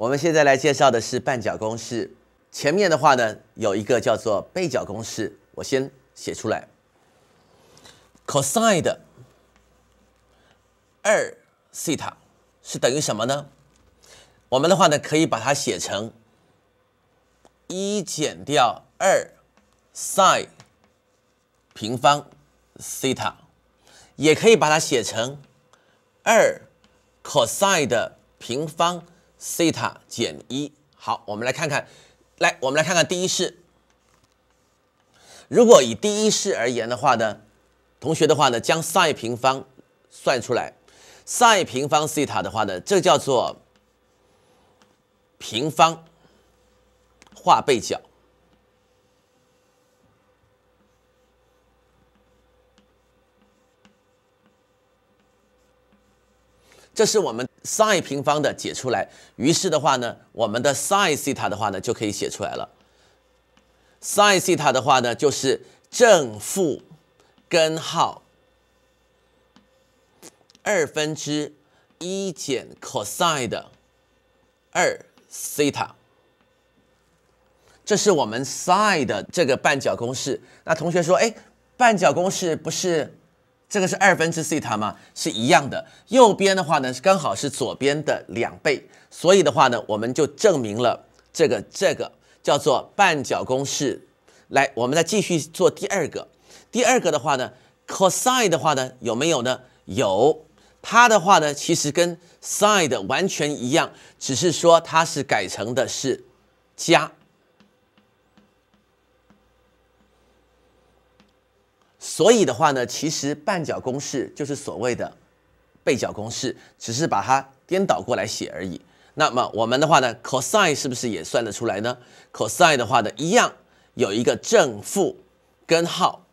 我们现在来介绍的是半角公式。前面的话呢，有一个叫做倍角公式，我先写出来。cosine 二西塔是等于什么呢？我们的话呢，可以把它写成一减掉二 sine 平方西塔，也可以把它写成二 cosine 平方。西塔减一，好，我们来看看，来，我们来看看第一式。如果以第一式而言的话呢，同学的话呢，将 sin 平方算出来，sin 平方西塔的话呢，这叫做平方化倍角。这是我们 sin 平方的解出来，于是的话呢，我们的 sin 西塔的话呢就可以写出来了。sin 西塔的话呢就是正负根号二分之一减 c o s 的二西塔。这是我们 sin 的这个半角公式。那同学说，哎，半角公式不是？这个是二分之西塔吗？是一样的。右边的话呢，是刚好是左边的两倍。所以的话呢，我们就证明了这个这个叫做半角公式。来，我们再继续做第二个。第二个的话呢，cosine 的话呢，有没有呢？有。它的话呢，其实跟 sin 的完全一样，只是说它是改成的是加。所以的话呢，其实半角公式就是所谓的倍角公式，只是把它颠倒过来写而已。那么我们的话呢，cosine 是不是也算得出来呢？cosine 的话呢，一样有一个正负根号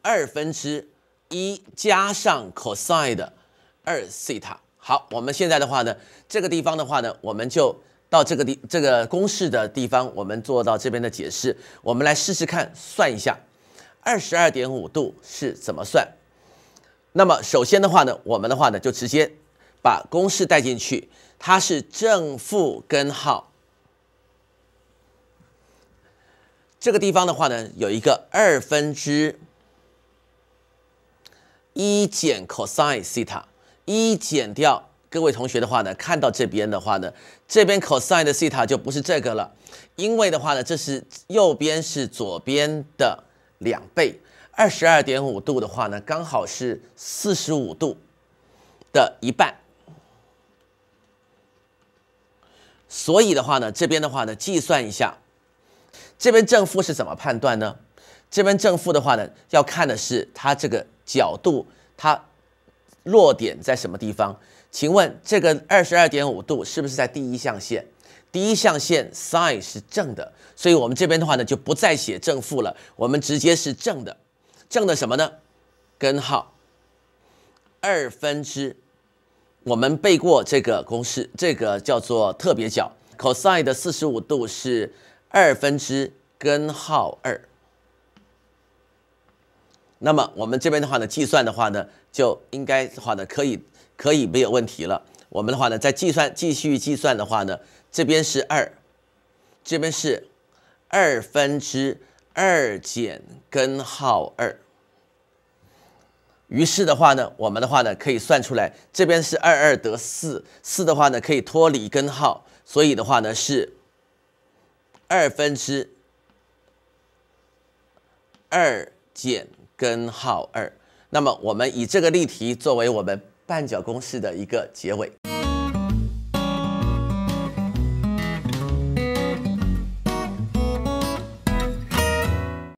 二分之一加上 cosine 的二西塔。好，我们现在的话呢，这个地方的话呢，我们就到这个地这个公式的地方，我们做到这边的解释。我们来试试看，算一下。二十二点五度是怎么算？那么首先的话呢，我们的话呢就直接把公式带进去，它是正负根号。这个地方的话呢有一个二分之一减 cosine 西塔，一减掉。各位同学的话呢，看到这边的话呢，这边 cosine 的西塔就不是这个了，因为的话呢，这是右边是左边的。两倍，二十二点五度的话呢，刚好是四十五度的一半。所以的话呢，这边的话呢，计算一下，这边正负是怎么判断呢？这边正负的话呢，要看的是它这个角度，它落点在什么地方？请问这个二十二点五度是不是在第一象限？第一象限，sin 是正的，所以我们这边的话呢，就不再写正负了，我们直接是正的，正的什么呢？根号二分之，我们背过这个公式，这个叫做特别角，cosine 的四十五度是二分之根号二。那么我们这边的话呢，计算的话呢，就应该的话呢，可以可以没有问题了。我们的话呢，再计算继续计算的话呢。这边是二，这边是二分之二减根号二。于是的话呢，我们的话呢可以算出来，这边是二二得四，四的话呢可以脱离根号，所以的话呢是二分之二减根号二。那么我们以这个例题作为我们半角公式的一个结尾。